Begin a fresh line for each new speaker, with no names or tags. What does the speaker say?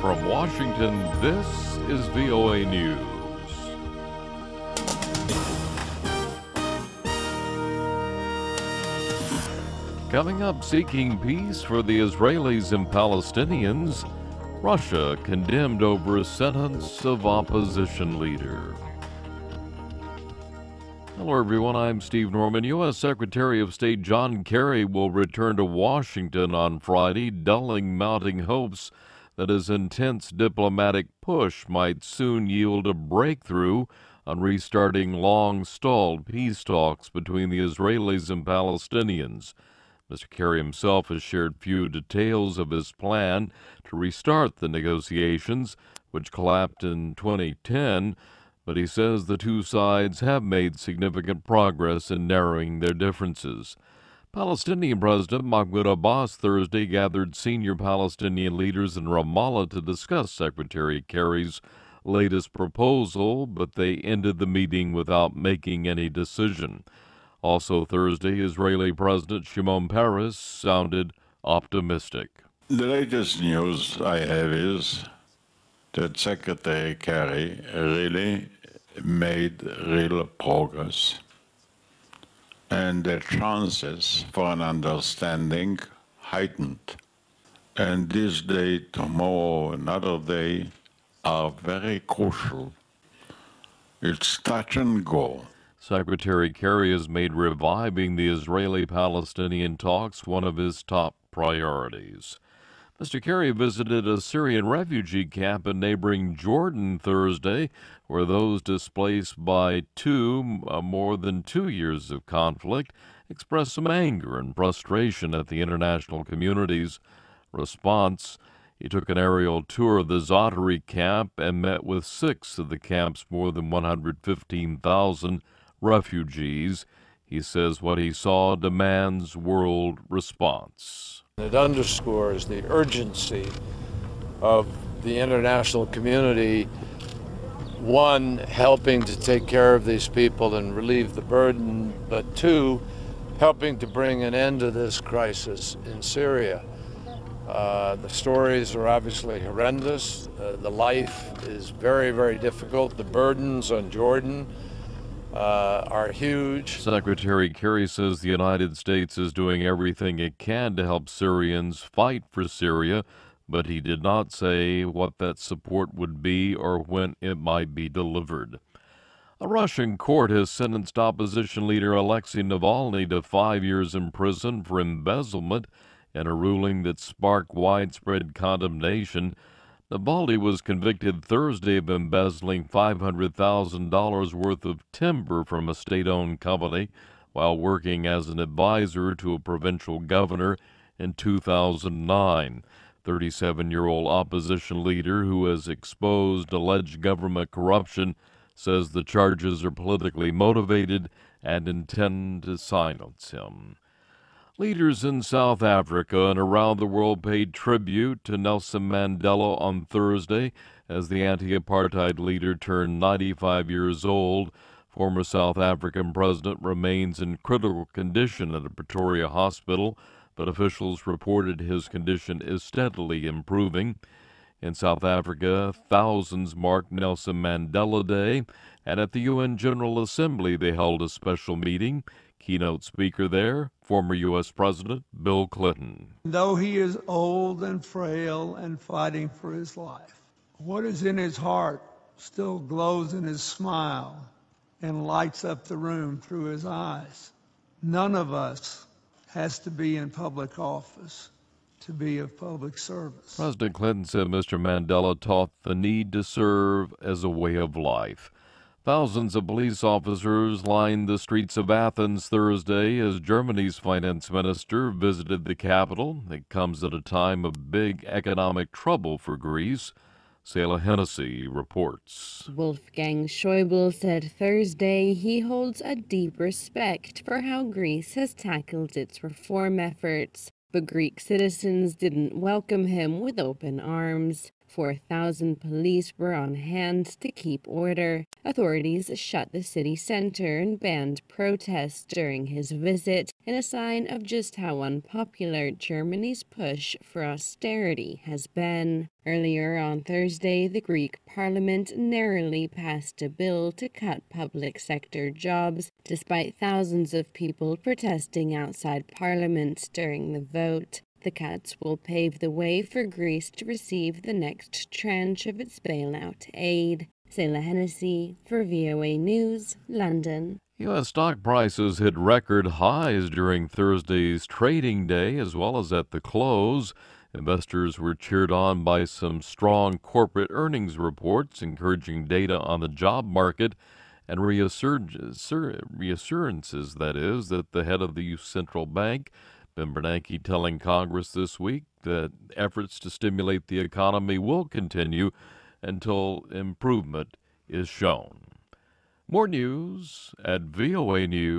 From Washington, this is VOA News. Coming up, seeking peace for the Israelis and Palestinians, Russia condemned over a sentence of opposition leader. Hello, everyone. I'm Steve Norman. U.S. Secretary of State John Kerry will return to Washington on Friday, dulling mounting hopes that his intense diplomatic push might soon yield a breakthrough on restarting long stalled peace talks between the Israelis and Palestinians. Mr. Kerry himself has shared few details of his plan to restart the negotiations, which collapsed in 2010, but he says the two sides have made significant progress in narrowing their differences. Palestinian President Mahmoud Abbas Thursday gathered senior Palestinian leaders in Ramallah to discuss Secretary Kerry's latest proposal, but they ended the meeting without making any decision. Also Thursday, Israeli President Shimon Peres sounded optimistic. The latest news I have is that Secretary Kerry really made real progress and their chances for an understanding heightened. And this day, tomorrow, another day are very crucial. It's touch and go. Secretary Kerry has made reviving the Israeli Palestinian talks one of his top priorities. Mr. Kerry visited a Syrian refugee camp in neighboring Jordan Thursday, where those displaced by two uh, more than two years of conflict expressed some anger and frustration at the international community's response. He took an aerial tour of the Zaatari camp and met with six of the camp's more than 115,000 refugees. He says what he saw demands world response. It underscores the urgency of the international community, one, helping to take care of these people and relieve the burden, but two, helping to bring an end to this crisis in Syria. Uh, the stories are obviously horrendous. Uh, the life is very, very difficult. The burdens on
Jordan uh, are huge.
Secretary Kerry says the United States is doing everything it can to help Syrians fight for Syria, but he did not say what that support would be or when it might be delivered. A Russian court has sentenced opposition leader Alexei Navalny to five years in prison for embezzlement in a ruling that sparked widespread condemnation. Nabaldi was convicted Thursday of embezzling $500,000 worth of timber from a state owned company while working as an advisor to a provincial governor in 2009. 37 year old opposition leader who has exposed alleged government corruption says the charges are politically motivated and intend to silence him. Leaders in South Africa and around the world paid tribute to Nelson Mandela on Thursday as the anti apartheid leader turned 95 years old. Former South African president remains in critical condition at a Pretoria hospital, but officials reported his condition is steadily improving. In South Africa, thousands marked Nelson Mandela Day, and at the UN General Assembly, they held a special meeting. Keynote speaker there, former U.S. President Bill Clinton.
Though he is old and frail and fighting for his life, what is in his heart still glows in his smile and lights up the room through his eyes. None of us has to be in public office to be of public service.
President Clinton said Mr. Mandela taught the need to serve as a way of life. Thousands of police officers lined the streets of Athens Thursday as Germany's finance minister visited the capital. It comes at a time of big economic trouble for Greece. Sayla Hennessy reports.
Wolfgang Schäuble said Thursday he holds a deep respect for how Greece has tackled its reform efforts but Greek citizens didn't welcome him with open arms. 4,000 police were on hand to keep order. Authorities shut the city center and banned protests during his visit, in a sign of just how unpopular Germany's push for austerity has been. Earlier on Thursday, the Greek parliament narrowly passed a bill to cut public sector jobs, despite thousands of people protesting outside parliament during the vote. The cuts will pave the way for Greece to receive the next tranche of its bailout aid. Sailor Hennessy for VOA News, London. U.S.
stock prices hit record highs during Thursday's trading day as well as at the close. Investors were cheered on by some strong corporate earnings reports, encouraging data on the job market and reassur- reassurances, that is, that the head of the central bank Ben Bernanke telling Congress this week that efforts to stimulate the economy will continue until improvement is shown. More news at voanews.com.